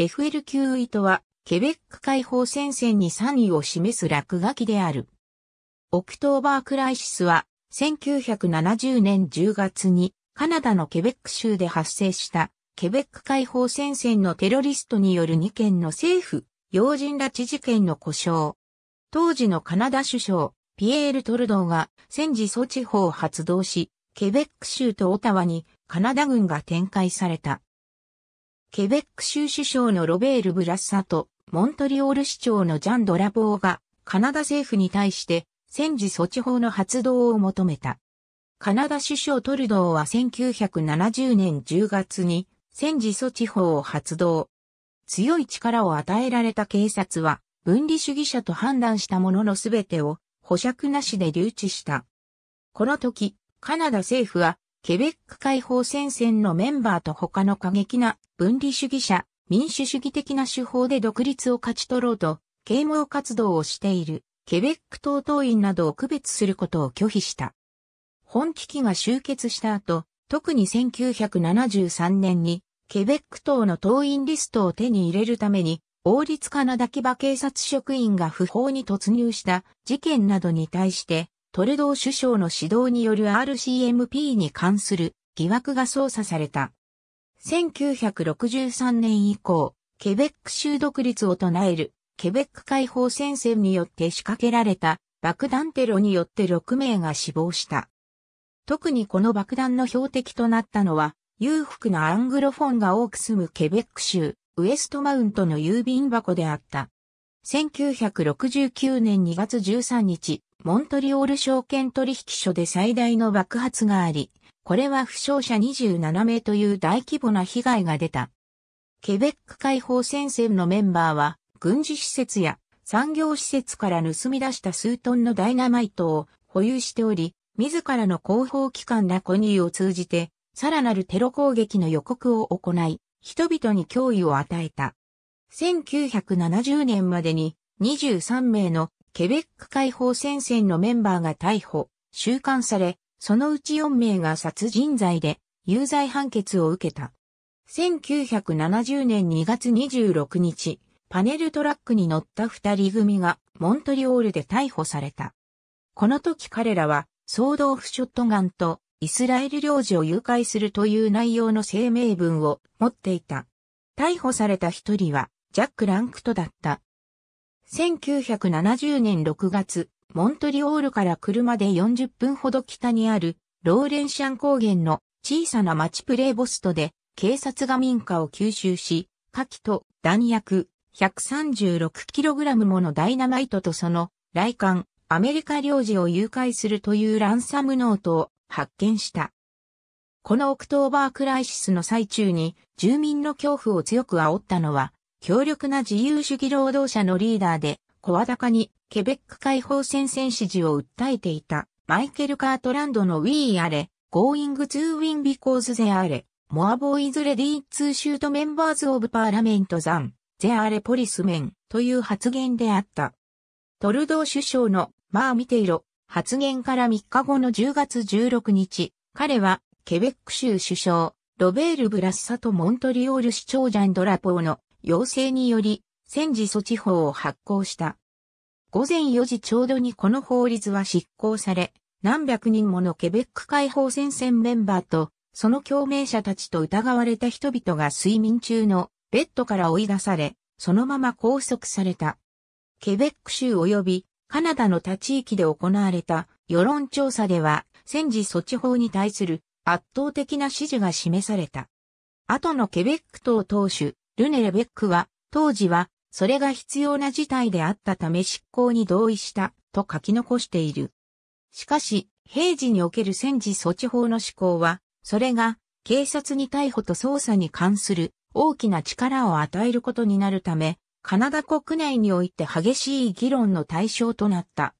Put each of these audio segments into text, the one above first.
FL 級位とは、ケベック解放戦線に3位を示す落書きである。オクトーバークライシスは、1970年10月に、カナダのケベック州で発生した、ケベック解放戦線のテロリストによる2件の政府、要人拉致事件の故障。当時のカナダ首相、ピエール・トルドーが戦時措置法を発動し、ケベック州とオタワにカナダ軍が展開された。ケベック州首相のロベール・ブラッサと、モントリオール市長のジャン・ドラボーが、カナダ政府に対して、戦時措置法の発動を求めた。カナダ首相トルドーは1970年10月に、戦時措置法を発動。強い力を与えられた警察は、分離主義者と判断したもののすべてを、保釈なしで留置した。この時、カナダ政府は、ケベック解放戦線のメンバーと他の過激な分離主義者、民主主義的な手法で独立を勝ち取ろうと、啓蒙活動をしているケベック党党員などを区別することを拒否した。本危機が終結した後、特に1973年にケベック党の党員リストを手に入れるために、王立カナダキバ警察職員が不法に突入した事件などに対して、トルドー首相の指導による RCMP に関する疑惑が捜査された。1963年以降、ケベック州独立を唱えるケベック解放戦線によって仕掛けられた爆弾テロによって6名が死亡した。特にこの爆弾の標的となったのは、裕福なアングロフォンが多く住むケベック州、ウエストマウントの郵便箱であった。1969年2月13日、モントリオール証券取引所で最大の爆発があり、これは負傷者27名という大規模な被害が出た。ケベック解放戦線のメンバーは、軍事施設や産業施設から盗み出した数トンのダイナマイトを保有しており、自らの広報機関ラコニーを通じて、さらなるテロ攻撃の予告を行い、人々に脅威を与えた。1970年までに23名のケベック解放戦線のメンバーが逮捕、収監され、そのうち4名が殺人罪で有罪判決を受けた。1970年2月26日、パネルトラックに乗った二人組がモントリオールで逮捕された。この時彼らは、総動フショットガンとイスラエル領事を誘拐するという内容の声明文を持っていた。逮捕された一人はジャック・ランクトだった。1970年6月、モントリオールから車で40分ほど北にあるローレンシャン高原の小さな町プレイボストで警察が民家を吸収し、火器と弾薬 136kg ものダイナマイトとその来館アメリカ領事を誘拐するというランサムノートを発見した。このオクトーバークライシスの最中に住民の恐怖を強く煽ったのは強力な自由主義労働者のリーダーで、声高にケベック解放戦線支持を訴えていたマイケル・カートランドのウィーアレ、ゴーイング・ツー・ウィン・ビコーズ・ゼアレ、モア・ボーイズ・レディ・ツー・シュート・メンバーズ・オブ・パーラメント・ザン、ゼアレ・ポリス・メン、という発言であった。トルドー首相のまあ見ていろ発言から3日後の10月16日、彼はケベック州首相ロベール・ブラッサとモントリオール市長ジャンドラポーの要請により、戦時措置法を発行した。午前4時ちょうどにこの法律は執行され、何百人ものケベック解放戦線メンバーと、その共鳴者たちと疑われた人々が睡眠中のベッドから追い出され、そのまま拘束された。ケベック州及びカナダの他地域で行われた世論調査では戦時措置法に対する圧倒的な支持が示された。後のケベック党党首ルネ・レベックは、当時は、それが必要な事態であったため執行に同意した、と書き残している。しかし、平時における戦時措置法の施行は、それが、警察に逮捕と捜査に関する大きな力を与えることになるため、カナダ国内において激しい議論の対象となった。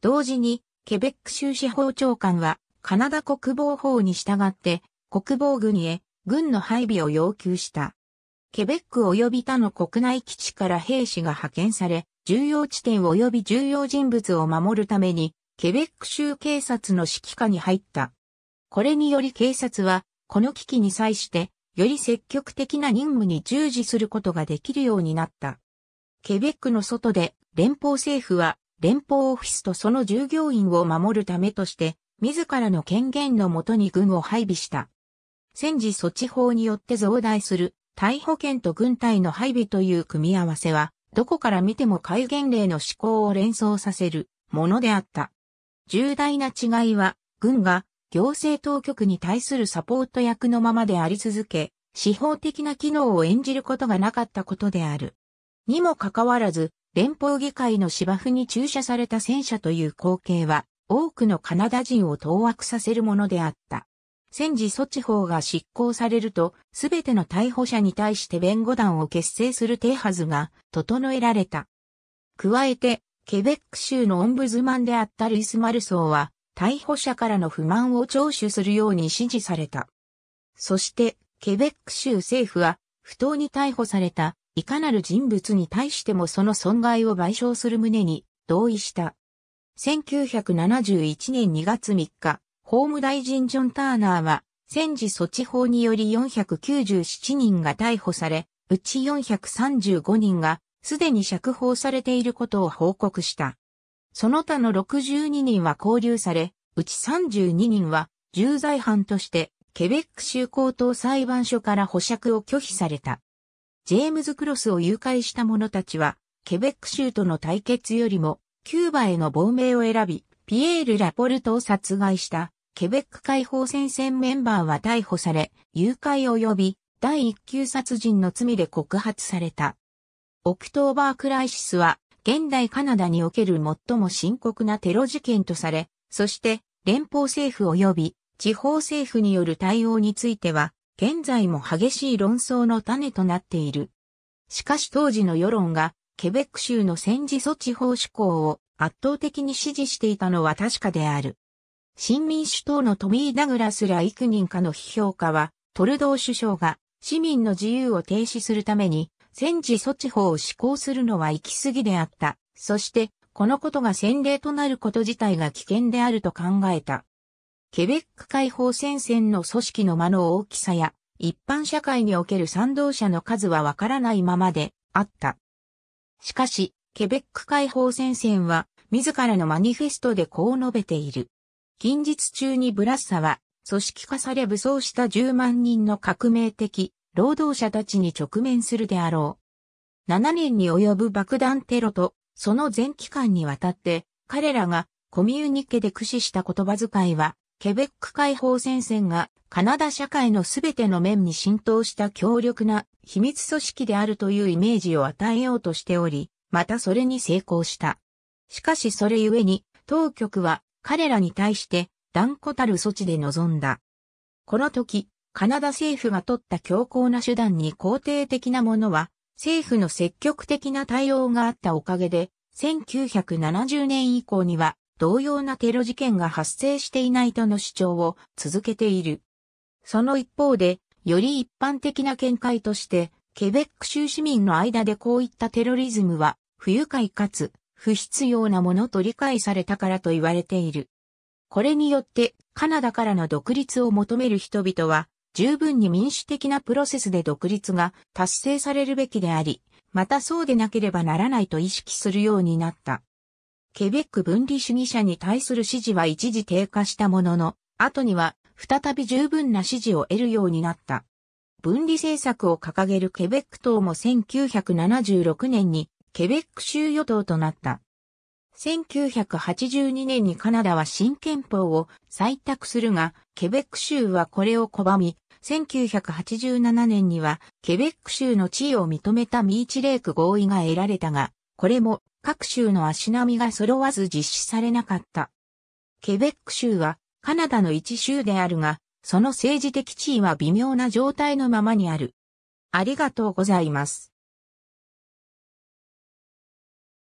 同時に、ケベック州司法長官は、カナダ国防法に従って、国防軍へ軍の配備を要求した。ケベック及び他の国内基地から兵士が派遣され、重要地点及び重要人物を守るために、ケベック州警察の指揮下に入った。これにより警察は、この危機に際して、より積極的な任務に従事することができるようになった。ケベックの外で、連邦政府は、連邦オフィスとその従業員を守るためとして、自らの権限のもとに軍を配備した。戦時措置法によって増大する逮捕権と軍隊の配備という組み合わせは、どこから見ても戒厳令の思考を連想させるものであった。重大な違いは、軍が行政当局に対するサポート役のままであり続け、司法的な機能を演じることがなかったことである。にもかかわらず、連邦議会の芝生に駐車された戦車という光景は、多くのカナダ人を当惑させるものであった。戦時措置法が執行されると、すべての逮捕者に対して弁護団を結成する手はずが整えられた。加えて、ケベック州のオンブズマンであったルイス・マルソーは、逮捕者からの不満を聴取するように指示された。そして、ケベック州政府は、不当に逮捕された、いかなる人物に対してもその損害を賠償する旨に同意した。1971年2月3日、法務大臣ジョン・ターナーは、戦時措置法により497人が逮捕され、うち435人がすでに釈放されていることを報告した。その他の62人は拘留され、うち32人は重罪犯としてケベック州高等裁判所から保釈を拒否された。ジェームズ・クロスを誘拐した者たちは、ケベック州との対決よりも、キューバへの亡命を選び、ピエール・ラポルトを殺害したケベック解放戦線メンバーは逮捕され、誘拐及び第1級殺人の罪で告発された。オクトーバークライシスは、現代カナダにおける最も深刻なテロ事件とされ、そして連邦政府及び地方政府による対応については、現在も激しい論争の種となっている。しかし当時の世論が、ケベック州の戦時措置法施行を圧倒的に支持していたのは確かである。新民主党のトミー・ダグラスら幾人かの批評家は、トルドー首相が市民の自由を停止するために、戦時措置法を施行するのは行き過ぎであった。そして、このことが先例となること自体が危険であると考えた。ケベック解放戦線の組織の間の大きさや、一般社会における賛同者の数はわからないままであった。しかし、ケベック解放戦線は、自らのマニフェストでこう述べている。近日中にブラッサは、組織化され武装した10万人の革命的労働者たちに直面するであろう。7年に及ぶ爆弾テロと、その全期間にわたって、彼らがコミュニケで駆使した言葉遣いは、ケベック解放戦線がカナダ社会のすべての面に浸透した強力な秘密組織であるというイメージを与えようとしており、またそれに成功した。しかしそれゆえに、当局は彼らに対して断固たる措置で臨んだ。この時、カナダ政府が取った強硬な手段に肯定的なものは、政府の積極的な対応があったおかげで、1970年以降には同様なテロ事件が発生していないとの主張を続けている。その一方で、より一般的な見解として、ケベック州市民の間でこういったテロリズムは不愉快かつ不必要なものと理解されたからと言われている。これによってカナダからの独立を求める人々は十分に民主的なプロセスで独立が達成されるべきであり、またそうでなければならないと意識するようになった。ケベック分離主義者に対する支持は一時低下したものの、後には再び十分な支持を得るようになった。分離政策を掲げるケベック党も1976年にケベック州与党となった。1982年にカナダは新憲法を採択するが、ケベック州はこれを拒み、1987年にはケベック州の地位を認めたミーチレーク合意が得られたが、これも各州の足並みが揃わず実施されなかった。ケベック州はカナダの一州であるが、その政治的地位は微妙な状態のままにある。ありがとうございます。